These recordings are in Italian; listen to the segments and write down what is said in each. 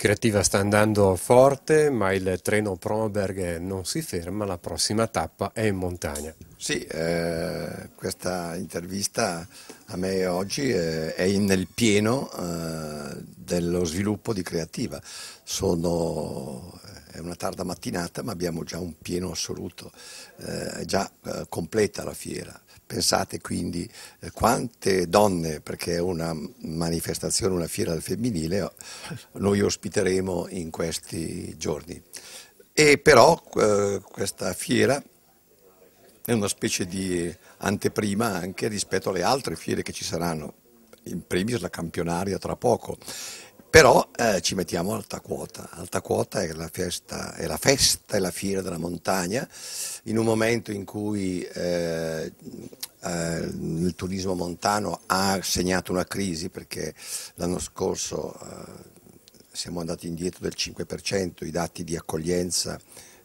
Creativa sta andando forte, ma il treno Proberg non si ferma, la prossima tappa è in montagna. Sì, eh, questa intervista a me oggi eh, è nel pieno eh, dello sviluppo di Creativa. Sono è una tarda mattinata ma abbiamo già un pieno assoluto, eh, già eh, completa la fiera. Pensate quindi eh, quante donne, perché è una manifestazione, una fiera del femminile, noi ospiteremo in questi giorni. E però eh, questa fiera è una specie di anteprima anche rispetto alle altre fiere che ci saranno, in primis la campionaria tra poco però eh, ci mettiamo alta quota. Alta quota è la, festa, è la festa, è la fiera della montagna, in un momento in cui eh, eh, il turismo montano ha segnato una crisi perché l'anno scorso eh, siamo andati indietro del 5%, i dati di accoglienza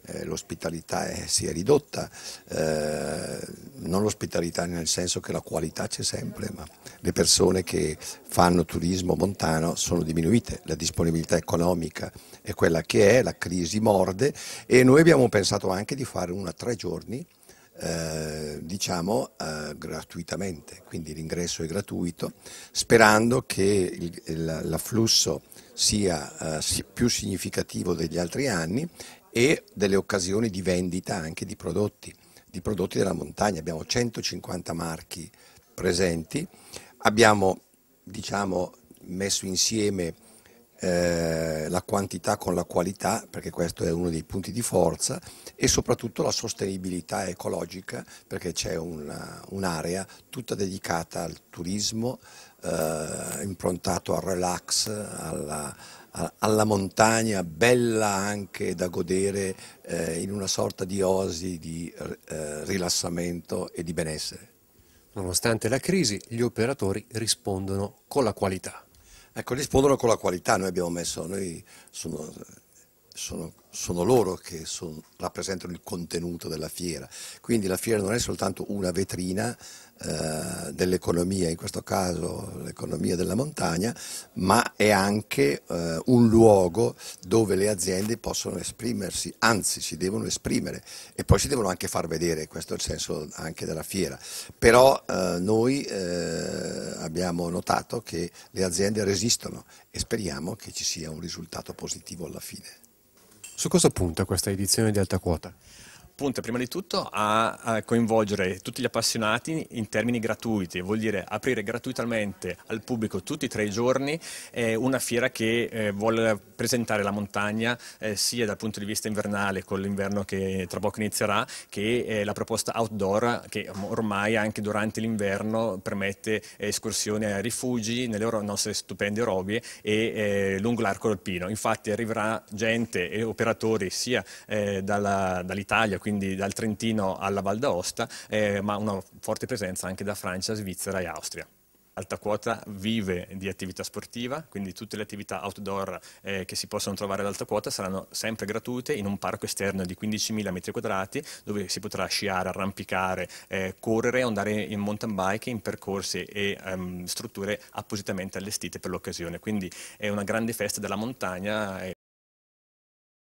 eh, l'ospitalità si è ridotta, eh, non l'ospitalità nel senso che la qualità c'è sempre, ma le persone che fanno turismo montano sono diminuite, la disponibilità economica è quella che è, la crisi morde e noi abbiamo pensato anche di fare una tre giorni eh, diciamo eh, gratuitamente, quindi l'ingresso è gratuito, sperando che l'afflusso sia eh, più significativo degli altri anni e delle occasioni di vendita anche di prodotti, di prodotti della montagna. Abbiamo 150 marchi presenti, abbiamo diciamo, messo insieme eh, la quantità con la qualità, perché questo è uno dei punti di forza, e soprattutto la sostenibilità ecologica, perché c'è un'area tutta dedicata al turismo, eh, improntato al relax, alla, alla montagna, bella anche da godere eh, in una sorta di osi di eh, rilassamento e di benessere. Nonostante la crisi, gli operatori rispondono con la qualità. Ecco, rispondono con la qualità, noi abbiamo messo, noi sono, sono, sono loro che son, rappresentano il contenuto della fiera. Quindi la fiera non è soltanto una vetrina eh, dell'economia, in questo caso l'economia della montagna, ma è anche eh, un luogo dove le aziende possono esprimersi, anzi si devono esprimere e poi si devono anche far vedere, questo è il senso anche della fiera. Però eh, noi eh, abbiamo notato che le aziende resistono e speriamo che ci sia un risultato positivo alla fine. Su cosa punta questa edizione di Alta Quota? punta prima di tutto a, a, coinvolgere tutti gli appassionati in termini gratuiti, vuol dire aprire gratuitamente al pubblico tutti e tre i giorni eh, una fiera che eh, vuole presentare la montagna eh, sia dal punto di vista invernale con l'inverno che tra poco inizierà che eh, la proposta outdoor che ormai anche durante l'inverno permette eh, escursioni a rifugi nelle nostre stupende robie e eh, lungo l'arco alpino. Infatti arriverà gente e operatori sia dall'Italia quindi dal Trentino alla Val d'Aosta, eh, ma una forte presenza anche da Francia, Svizzera e Austria. Alta Quota vive di attività sportiva, quindi tutte le attività outdoor eh, che si possono trovare ad Alta Quota saranno sempre gratuite in un parco esterno di 15.000 metri quadrati dove si potrà sciare, arrampicare, eh, correre, andare in mountain bike in percorsi e ehm, strutture appositamente allestite per l'occasione. Quindi è una grande festa della montagna eh,